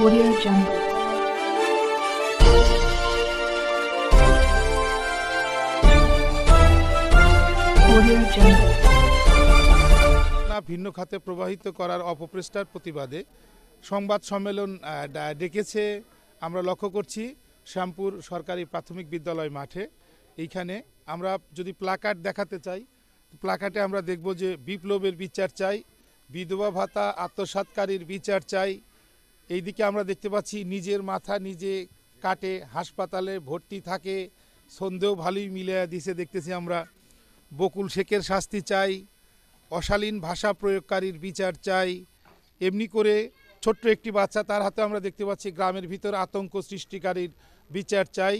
Audio Jungle. ভিন্ন খাতে প্রবাহিত করার অপপ্রেষ্টার প্রতিবাদে সংবাদ সম্মেলন ডেকেছে আমরা লক্ষ্য করছি শ্যামপুর সরকারি প্রাথমিক বিদ্যালয় মাঠে এইখানে আমরা যদি প্লাকার্ড দেখাতে চাই প্লাকার্টে আমরা দেখব যে বিপ্লবের বিচার চাই বিধবা ভাতা আত্মসাতকারীর বিচার চাই এইদিকে আমরা দেখতে পাচ্ছি নিজের মাথা নিজে কাটে হাসপাতালে ভর্তি থাকে সন্দেহ ভালোই মিলে দিছে দেখতেছি আমরা বকুল শেখের শাস্তি চাই অশালীন ভাষা প্রয়োগকারীর বিচার চাই এমনি করে ছোট্ট একটি বাচ্চা তার হাতে আমরা দেখতে পাচ্ছি গ্রামের ভিতর আতঙ্ক সৃষ্টিকারীর বিচার চাই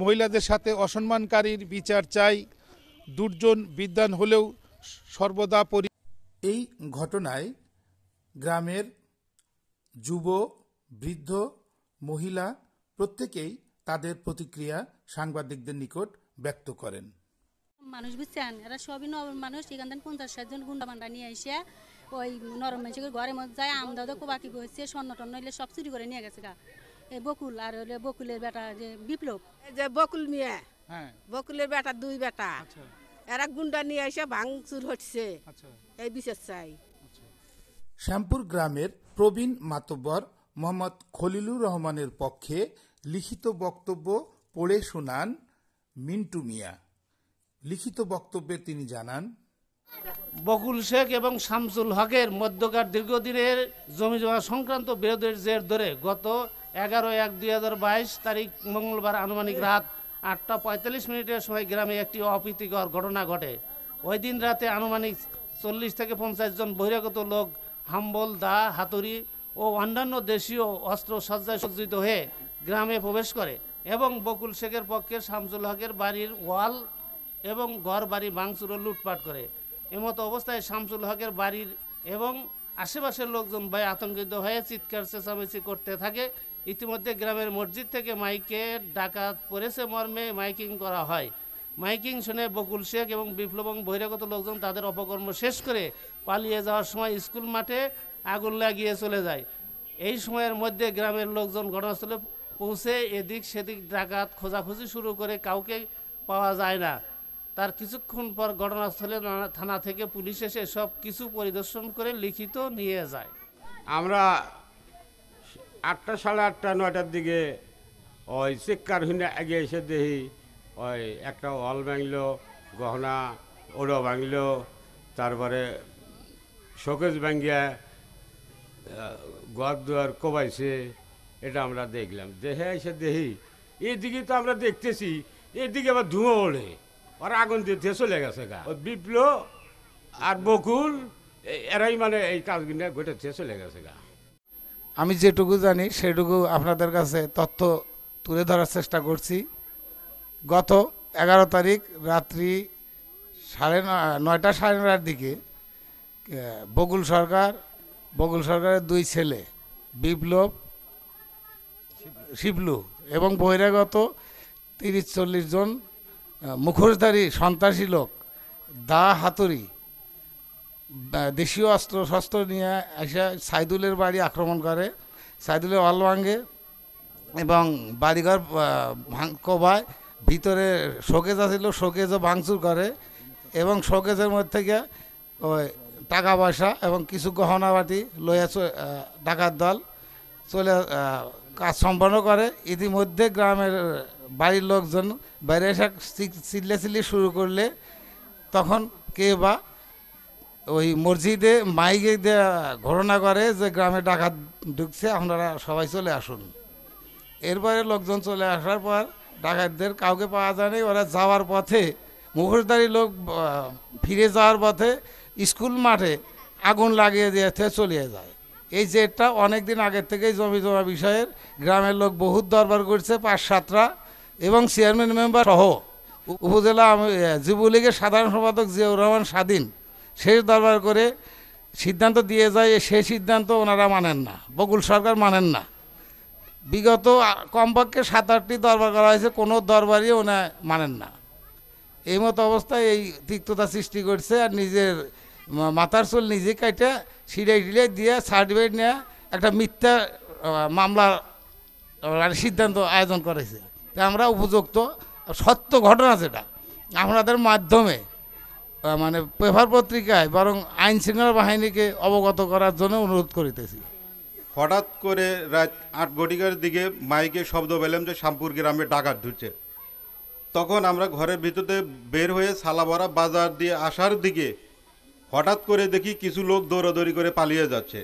মহিলাদের সাথে অসম্মানকারীর বিচার চাই দুর্জন বিদ্যান হলেও সর্বদা পরি এই ঘটনায় গ্রামের যুব বৃদ্ধ মহিলা প্রত্যেকেই তাদের প্রতিক্রিয়া সাংবাদিকদের নিকট ব্যক্ত করেন মানুষ বুঝছেন এরা সবই নরম মানুষ এখান থেকে পঞ্চাশ ষাট জন গুন্ডা মান্ডা নিয়ে এসে ওই নরম মানুষের ঘরে মধ্যে যায় আমদাদ কোবাকি বসছে স্বর্ণ টন্ন এলে সব চুরি করে নিয়ে গেছে গা এই বকুল আর হলে বকুলের বেটা যে বিপ্লব যে বকুল মিয়া হ্যাঁ। বকুলের বেটা দুই বেটা আচ্ছা। এরা গুন্ডা নিয়ে এসে ভাঙচুর হচ্ছে আচ্ছা। এই বিশেষ চাই শ্যামপুর গ্রামের প্রবীণ মাতব্বর মোহাম্মদ খলিলুর রহমানের পক্ষে লিখিত বক্তব্য পড়ে শোনান মিন্টু মিয়া লিখিত বক্তব্যে তিনি জানান বকুল শেখ এবং শামসুল হকের মধ্যকার দীর্ঘদিনের জমিজমা সংক্রান্ত বিরোধের জের ধরে গত এগারো এক দুই হাজার বাইশ তারিখ মঙ্গলবার আনুমানিক রাত আটটা পঁয়তাল্লিশ মিনিটের সময় গ্রামে একটি অপ্রীতিকর ঘটনা ঘটে ওই দিন রাতে আনুমানিক চল্লিশ থেকে পঞ্চাশ জন বহিরাগত লোক হাম্বল দা হাতুড়ি ও অন্যান্য দেশীয় অস্ত্র সজ্জায় সজ্জিত হয়ে গ্রামে প্রবেশ করে এবং বকুল শেখের পক্ষে শামসুল হকের বাড়ির ওয়াল এবং ঘর বাড়ি ভাঙচুর ও লুটপাট করে এমতো অবস্থায় শামসুল হকের বাড়ির এবং আশেপাশের লোকজন ভাই আতঙ্কিত হয়ে চিৎকার চেঁচামেচি করতে থাকে ইতিমধ্যে গ্রামের মসজিদ থেকে মাইকে ডাকাত পড়েছে মর্মে মাইকিং করা হয় মাইকিং শুনে বকুল শেখ এবং বিপ্লব এবং বহিরাগত লোকজন তাদের অপকর্ম শেষ করে পালিয়ে যাওয়ার সময় স্কুল মাঠে আগুন লাগিয়ে চলে যায় এই সময়ের মধ্যে গ্রামের লোকজন ঘটনাস্থলে পৌঁছে এদিক সেদিক ডাকাত খোঁজাখুঁজি শুরু করে কাউকে পাওয়া যায় না তার কিছুক্ষণ পর ঘটনাস্থলে থানা থেকে পুলিশ এসে সব কিছু পরিদর্শন করে লিখিত নিয়ে যায় আমরা আটটা সাড়ে আটটা নয়টার দিকে ওই চিকার হুনে আগে এসে দেখি ওই একটা অল ভাঙল গহনা ওড়ো ভাঙলো তারপরে শোকেজ ব্যাঙ্গিয়া ঘর দুয়ার কোবাইছে এটা আমরা দেখলাম দেহে এসে দেহি এদিকে তো আমরা দেখতেছি এদিকে আবার ধুঁয়ো ওড়ে আর আগুন দিয়ে চলে গেছে গা বিপ্লব আর বকুল এরাই মানে এই কাজগুলো গোটে চলে গেছে গা আমি যেটুকু জানি সেটুকু আপনাদের কাছে তথ্য তুলে ধরার চেষ্টা করছি গত এগারো তারিখ রাত্রি সাড়ে নয়টা সাড়ে নটার দিকে বগুল সরকার বগুল সরকারের দুই ছেলে বিপ্লব শিবলু এবং বহিরাগত তিরিশ চল্লিশ জন মুখোশধারী সন্ত্রাসী লোক দা হাতুরি দেশীয় অস্ত্র শস্ত্র নিয়ে এসে সাইদুলের বাড়ি আক্রমণ করে সাইদুলের অল ভাঙে এবং বাড়িঘর কোবায় ভিতরে শোকেজ আছিল শোকেজও ভাঙচুর করে এবং শোকেজের মধ্যে থেকে ওই টাকা পয়সা এবং কিছু গহনাবাটি লইয়া ডাকাত দল চলে কাজ সম্পন্ন করে ইতিমধ্যে গ্রামের বাড়ির লোকজন বাইরে এসে চিল্লে চিল্লি শুরু করলে তখন কে বা ওই মসজিদে মাইকে ঘটনা করে যে গ্রামে ডাকাত ঢুকছে আপনারা সবাই চলে আসুন এরপরে লোকজন চলে আসার পর ডাকাতদের কাউকে পাওয়া যায়নি ওরা যাওয়ার পথে মুখোশধারী লোক ফিরে যাওয়ার পথে স্কুল মাঠে আগুন লাগিয়ে দিয়ে চলিয়ে যায় এই জেটটা অনেক দিন আগের থেকেই জমি জমা বিষয়ের গ্রামের লোক বহুত দরবার করছে পাঁচ সাতরা এবং চেয়ারম্যান মেম্বার সহ উপজেলা যুবলীগের সাধারণ সম্পাদক জিয়াউর রহমান স্বাধীন শেষ দরবার করে সিদ্ধান্ত দিয়ে যায় সেই সিদ্ধান্ত ওনারা মানেন না বকুল সরকার মানেন না বিগত কমপক্ষে সাত আটটি দরবার করা হয়েছে কোনো দরবারই ওনা মানেন না এই মতো অবস্থায় এই তিক্ততা সৃষ্টি করছে আর নিজের মাথার চুল নিজে কাইটে সিঁড়ে টিড়ে দিয়ে সার্টিফিকেট নিয়ে একটা মিথ্যা মামলার মানে সিদ্ধান্ত আয়োজন করেছে তা আমরা উপযুক্ত সত্য ঘটনা সেটা আপনাদের মাধ্যমে মানে পেপার পত্রিকায় বরং আইন শৃঙ্খলা বাহিনীকে অবগত করার জন্য অনুরোধ করিতেছি হঠাৎ করে রাত আট ঘটিকার দিকে মাইকে শব্দ পেলাম যে শ্যামপুর গ্রামে ডাকাত ঢুকছে তখন আমরা ঘরের ভিতরে বের হয়ে সালাবরা বাজার দিয়ে আসার দিকে হঠাৎ করে দেখি কিছু লোক দৌড়াদৌড়ি করে পালিয়ে যাচ্ছে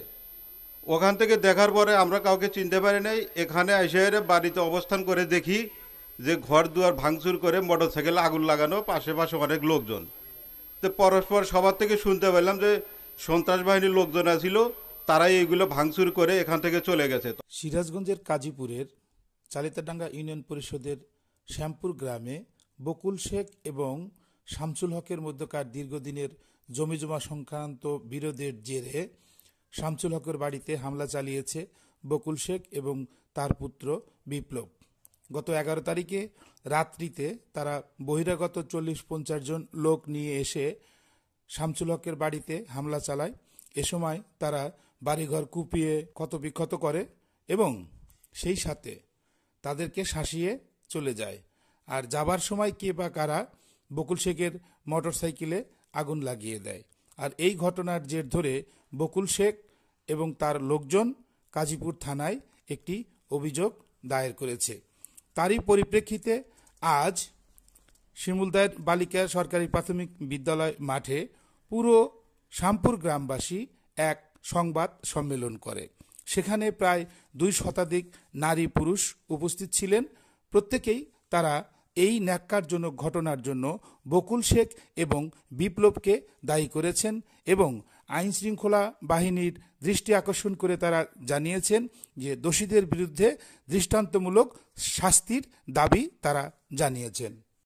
ওখান থেকে দেখার পরে আমরা কাউকে চিনতে পারি নাই এখানে এসে বাড়িতে অবস্থান করে দেখি যে ঘর দুয়ার ভাঙচুর করে মোটর সাইকেলে আগুন লাগানো পাশে পাশে অনেক লোকজন তো পরস্পর সবার থেকে শুনতে পেলাম যে সন্ত্রাস বাহিনীর লোকজন আছিল তারাই এইগুলো ভাঙচুর করে এখান থেকে চলে গেছে সিরাজগঞ্জের কাজীপুরের চালিতাডাঙ্গা ইউনিয়ন পরিষদের শ্যামপুর গ্রামে বকুল শেখ এবং শামসুল হকের মধ্যকার দীর্ঘদিনের জমিজমা সংক্রান্ত বিরোধের জেরে শামসুল হকের বাড়িতে হামলা চালিয়েছে বকুল শেখ এবং তার পুত্র বিপ্লব গত এগারো তারিখে রাত্রিতে তারা বহিরাগত চল্লিশ পঞ্চাশ জন লোক নিয়ে এসে শামসুল হকের বাড়িতে হামলা চালায় এ সময় তারা বাড়িঘর কুপিয়ে ক্ষতবিক্ষত করে এবং সেই সাথে তাদেরকে শাসিয়ে চলে যায় আর যাবার সময় কে বা কারা বকুল শেখের মোটরসাইকেলে আগুন লাগিয়ে দেয় আর এই ঘটনার জের ধরে বকুল শেখ এবং তার লোকজন কাজীপুর থানায় একটি অভিযোগ দায়ের করেছে তারই পরিপ্রেক্ষিতে আজ শিমুলদার বালিকা সরকারি প্রাথমিক বিদ্যালয় মাঠে পুরো শামপুর গ্রামবাসী এক সংবাদ সম্মেলন করে সেখানে প্রায় দুই শতাধিক নারী পুরুষ উপস্থিত ছিলেন প্রত্যেকেই তারা এই ন্যাক্কারজনক ঘটনার জন্য বকুল শেখ এবং বিপ্লবকে দায়ী করেছেন এবং আইনশৃঙ্খলা বাহিনীর দৃষ্টি আকর্ষণ করে তারা জানিয়েছেন যে দোষীদের বিরুদ্ধে দৃষ্টান্তমূলক শাস্তির দাবি তারা জানিয়েছেন